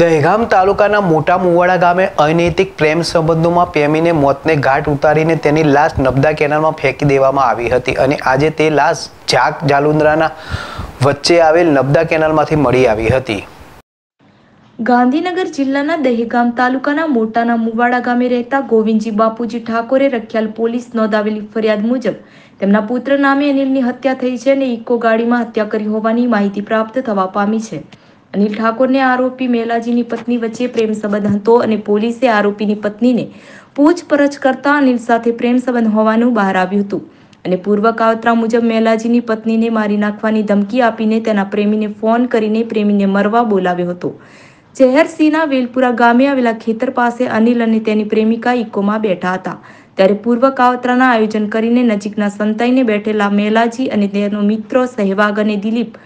દહેગામ તાલુકાના મોટા મુવાડા ગામે અનૈતિક પ્રેમ સંબંધોમાં પ્રેમીને મોતને ઘાટ ઉતારીને તેની લાશ નબદા કેનાલમાં ફેંકી દેવામાં આવી હતી અને આજે તે લાશ ઝાક જાલુંદરાના વચ્ચે આવેલ નબદા કેનાલમાંથી મળી આવી હતી ગાંધીનગર જિલ્લાના દહેગામ તાલુકાના મોટાના મુવાડા ગામે રહેતા ગોવિંદજી બાપુજી ઠાકોરે રખ્યાલ પોલીસ નોંધાવેલી ફરિયાદ મુજબ તેમના પુત્ર નામે અનિલની હત્યા થઈ છે અને ઇકો ગાડીમાં હત્યા કરી હોવાની માહિતી પ્રાપ્ત થવા પામી છે અનિલ ઠાકોરને આરોપી મેલાજીની પત્ની વચ્ચે પ્રેમ સંબંધ હતો અને પોલીસે આરોપીની પત્નીને પૂછપરછ કરતા અનિલ સાથે પ્રેમ સંબંધ હોવાનું બહાર આવ્યું હતું અને પૂર્વ કાવતરા મુજબ મેલાજીની પત્નીને મારી નાખવાની ધમકી આપીને તેના પ્રેમીને ફોન કરીને પ્રેમીને મરવા બોલાવ્યો હતો ચહેરસિંહના વેલપુરા ગામે આવેલા ખેતર પાસે અનિલ અને તેની પ્રેમિકા ઇકોમાં બેઠા હતા ત્યારે પૂર્વ કાવતરાના આયોજન કરીને નજીકના સંતાઈને બેઠેલા મેલાજી અને તેનો મિત્રો સહેવાગ અને દિલીપ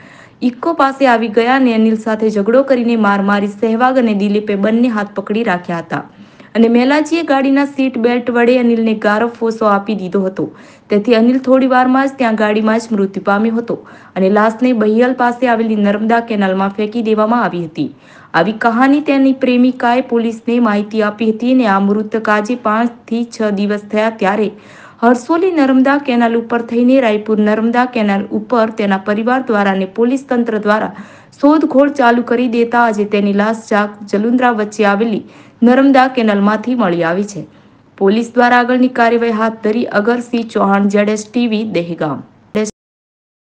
ઇકો પાસે આવી ગયા અને અનિલ સાથે ઝઘડો કરીને માર મારી સહેવાગ અને દિલીપે બંને હાથ પકડી રાખ્યા હતા અને મેલાજીએ ગાડીના સીટ બેલ્ટ વડે અનિલને ગારો ફોસો આપી દીધો હતો તેથી અનિલ થોડી વારમાં જ ત્યાં ગાડીમાં જ મૃત્યુ પામ્યો હતો અને લાશને બહિયલ પાસે આવેલી નર્મદા કેનાલમાં ફેંકી દેવામાં આવી હતી આવી કહાની તેની પ્રેમિકાએ પોલીસને માહિતી આપી હતી અને આ મૃત કાજે પાંચથી છ દિવસ થયા ત્યારે હરસોલી નર્મદા કેનાલ ઉપર થઈને રાયપુર નર્મદા કેનાલ ઉપર તેના પરિવાર દ્વારા અને પોલીસ તંત્ર દ્વારા શોધખોળ ચાલુ કરી દેતા આજે તેની લાશ જાક જલુંદ્રા વચ્ચે આવેલી નર્મદા કેનાલમાંથી મળી આવી છે પોલીસ દ્વારા આગળની કાર્યવાહી હાથ ધરી અગરસિંહ ચૌહાણ જેડેશ ટીવી દહેગામ